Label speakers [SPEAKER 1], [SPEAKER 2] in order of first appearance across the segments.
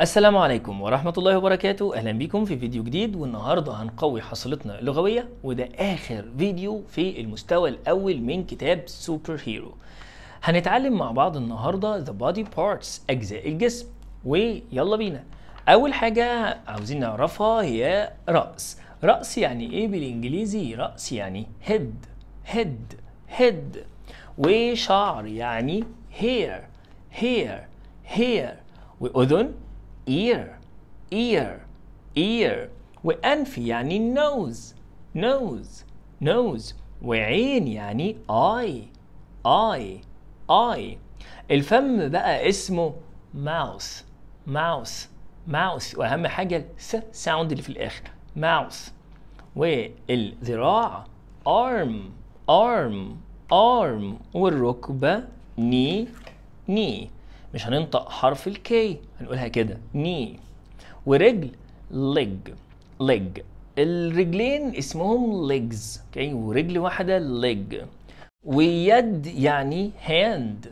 [SPEAKER 1] السلام عليكم ورحمة الله وبركاته أهلا بكم في فيديو جديد والنهاردة هنقوي حصيلتنا اللغوية وده آخر فيديو في المستوى الأول من كتاب سوبر هيرو هنتعلم مع بعض النهاردة The Body Parts أجزاء الجسم ويلا بينا أول حاجة عاوزين نعرفها هي رأس رأس يعني إيه بالإنجليزي رأس يعني head head head وشعر يعني hair hair hair وأذن ear ear ear وأنف يعني nose nose nose وعين يعني eye eye eye الفم بقى اسمه mouth mouth mouth وأهم حاجة الس ساوند اللي في الآخر mouth والذراع arm arm arm والركبة knee knee مش هننطق حرف الكي هنقولها كده ني ورجل ليج ليج الرجلين اسمهم ليجز اوكي ورجل واحده ليج ويد يعني هاند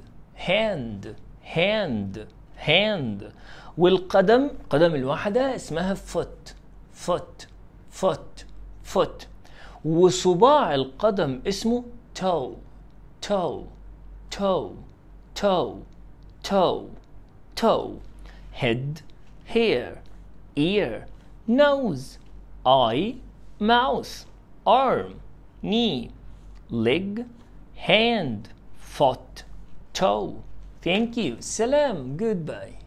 [SPEAKER 1] هاند هاند هاند والقدم قدم الواحده اسمها فوت فوت فوت فوت وصباع القدم اسمه تو تو تو تو toe, toe, head, hair, ear, nose, eye, mouth, arm, knee, leg, hand, foot, toe. Thank you. Salam. Goodbye.